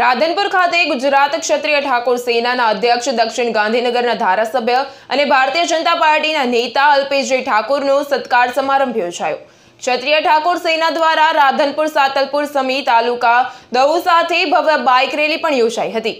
રાધનપુર ખાતે ગુજરાત ક્ષત્રિય ઠાકોર સેનાના અધ્યક્ષ દક્ષિણ ગાંધીનગરના ધારાસભ્ય અને ભારતીય જનતા પાર્ટીના નેતા અલ્પેશજી ઠાકોરનો સત્કાર સમારંભ યોજાયો ક્ષત્રિય ઠાકોર સેના દ્વારા રાધનપુર સાતલપુર સમી તાલુકા દૌ સાથે ભવ્ય બાઇક રેલી પણ યોજાઈ હતી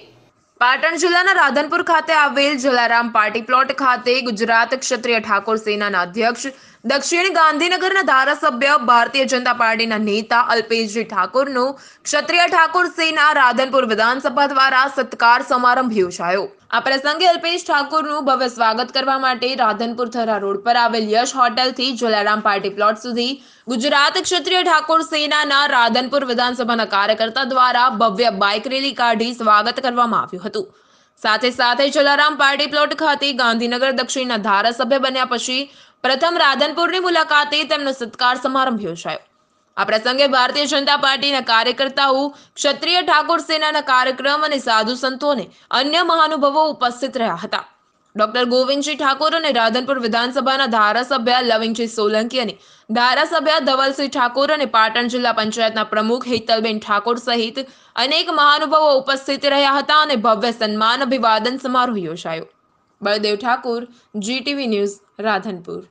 પાટણ જિલ્લાના રાધનપુર ખાતે આવેલ જલારામ પાર્ટી પ્લોટ ખાતે ગુજરાત ક્ષત્રિય ઠાકોર સેનાના અધ્યક્ષ દક્ષિણ ગાંધીનગરના ધારાસભ્ય ભારતીય જનતા પાર્ટીના નેતા અલ્પેશજી ઠાકોરનું ક્ષત્રિય ઠાકોર સેના રાધનપુર વિધાનસભા દ્વારા સત્કાર સમારંભ યોજાયો આ પ્રસંગે અલ્પેશ ઠાકોરનું ભવ્ય સ્વાગત કરવા માટે રાધનપુર થરા રોડ પર આવેલ યશ હોટલથી જલારામ પાર્ટી પ્લોટ સુધી ગુજરાત ક્ષત્રિય ઠાકોર સેનાના રાધનપુર વિધાનસભાના કાર્યકર્તા દ્વારા ભવ્ય બાઇક રેલી કાઢી સ્વાગત કરવામાં આવ્યું હતું સાથે સાથે જલારામ પાર્ટી પ્લોટ ખાતે ગાંધીનગર દક્ષિણના ધારાસભ્ય બન્યા પછી પ્રથમ રાધનપુરની મુલાકાતે તેમનો સત્કાર સમારંભ યોજાયો આ પ્રસંગે ભારતીય જનતા પાર્ટીના કાર્યકર્તાઓ ક્ષત્રિય ઠાકોર સેનાના કાર્યક્રમ અને સાધુ સંતોને અન્ય મહાનુભાવો ઉપસ્થિત રહ્યા હતા ડોક્ટર ગોવિંદજી ઠાકોર અને રાધનપુર વિધાનસભાના ધારાસભ્ય લવિંગજી સોલંકી અને ધારાસભ્ય ધવલસિંહ ઠાકોર અને પાટણ જિલ્લા પંચાયતના પ્રમુખ હેતલબેન ઠાકોર સહિત અનેક મહાનુભાવો ઉપસ્થિત રહ્યા હતા અને ભવ્ય સન્માન અભિવાદન સમારોહ યોજાયો બળદેવ ઠાકોર જીટીવી ન્યૂઝ રાધનપુર